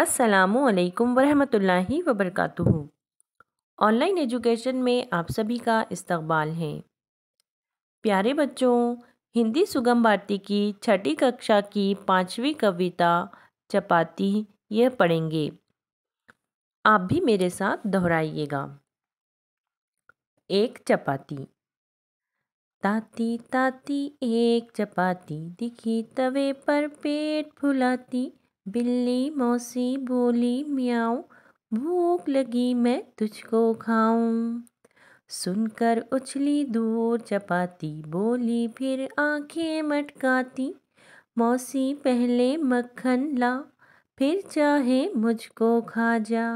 असलकम वरहि वबरक online education में आप सभी का इस्तबाल है प्यारे बच्चों हिंदी सुगम भारती की छठी कक्षा की पाँचवीं कविता चपाती यह पढ़ेंगे आप भी मेरे साथ दोहराइएगा एक चपाती ताती ताती एक चपाती दिखी तवे पर पेट फुलाती बिल्ली मौसी बोली म्याओ भूख लगी मैं तुझको खाऊं सुनकर उछली दूर चपाती बोली फिर आंखें मटकाती मौसी पहले मक्खन ला फिर चाहे मुझको खा जा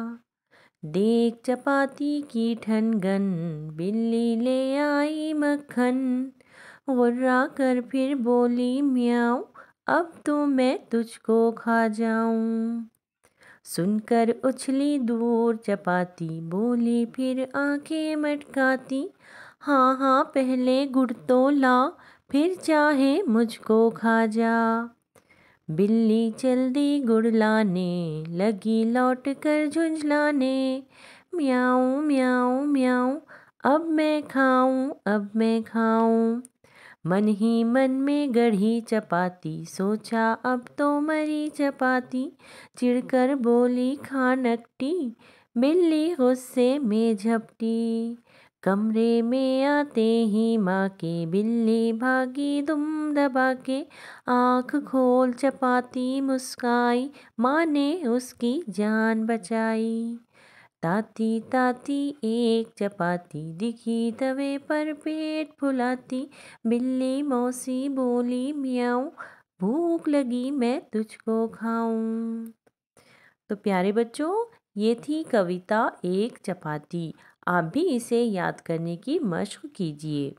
देख चपाती की ठनगन बिल्ली ले आई मक्खन गुर्रा कर फिर बोली म्याओ अब तो मैं तुझको खा जाऊं सुनकर उछली दूर चपाती बोली फिर आंखें मटकाती हाँ हाँ पहले गुड़ तो ला फिर चाहे मुझको खा जा बिल्ली चल दी गुड़ लाने लगी लौट कर झुंझलाने म्याऊं म्याऊं म्याऊं अब मैं खाऊं अब मैं खाऊं मन ही मन में गढ़ी चपाती सोचा अब तो मरी चपाती चिड़कर बोली खानकटी बिल्ली गुस्से में झपटी कमरे में आते ही माँ के बिल्ली भागी दुम दबा के आँख खोल चपाती मुस्काई माँ ने उसकी जान बचाई ताती ताती एक चपाती दिखी तवे पर पेट फुलाती बिल्ली मौसी बोली मियाऊं भूख लगी मैं तुझको खाऊं तो प्यारे बच्चों ये थी कविता एक चपाती आप भी इसे याद करने की मश्क कीजिए